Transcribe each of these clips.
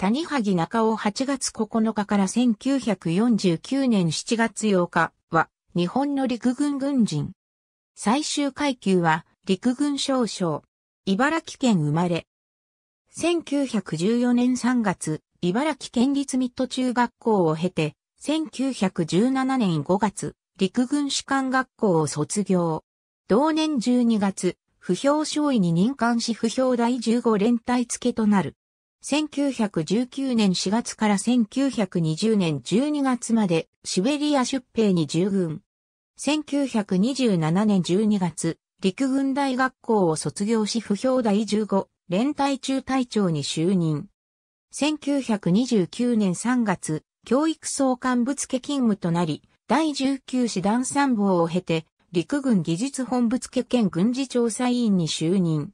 谷萩中尾8月9日から1949年7月8日は日本の陸軍軍人。最終階級は陸軍少将。茨城県生まれ。1914年3月、茨城県立ミッド中学校を経て、1917年5月、陸軍士官学校を卒業。同年12月、不評少尉に任官し不評第15連隊付となる。1919年4月から1920年12月までシベリア出兵に従軍。1927年12月、陸軍大学校を卒業し不評第15連隊中隊長に就任。1929年3月、教育総監部付勤務となり、第19師団参謀を経て、陸軍技術本部付兼軍事調査委員に就任。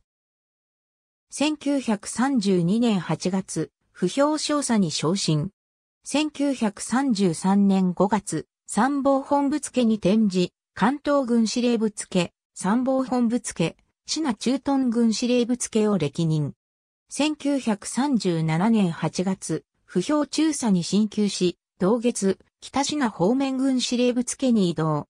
1932年8月、不評少佐に昇進。1933年5月、参謀本部付に転じ、関東軍司令部付、参謀本部付、シナ駐屯軍司令部付を歴任。1937年8月、不評中佐に進級し、同月、北シナ方面軍司令部付に移動。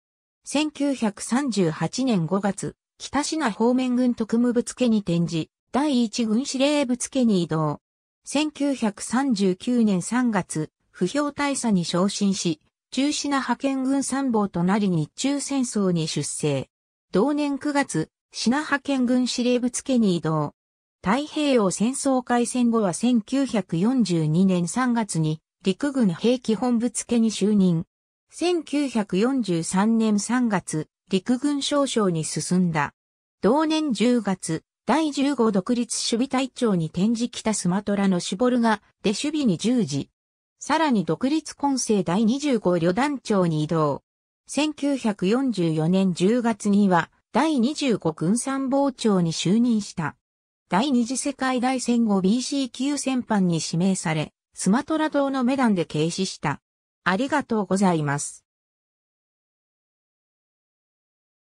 1938年5月、北シナ方面軍特務部付に転じ、第一軍司令部付に移動。1939年3月、不評大佐に昇進し、中止な派遣軍参謀となり日中戦争に出征。同年9月、品派遣軍司令部付に移動。太平洋戦争開戦後は1942年3月に陸軍兵器本部付に就任。1943年3月、陸軍少将に進んだ。同年10月、第15独立守備隊長に転じたスマトラのシュボルが、で守備に従事。さらに独立混成第25旅団長に移動。1944年10月には、第25軍参謀長に就任した。第二次世界大戦後 BC 級戦犯に指名され、スマトラ島のメダンで軽視した。ありがとうございます。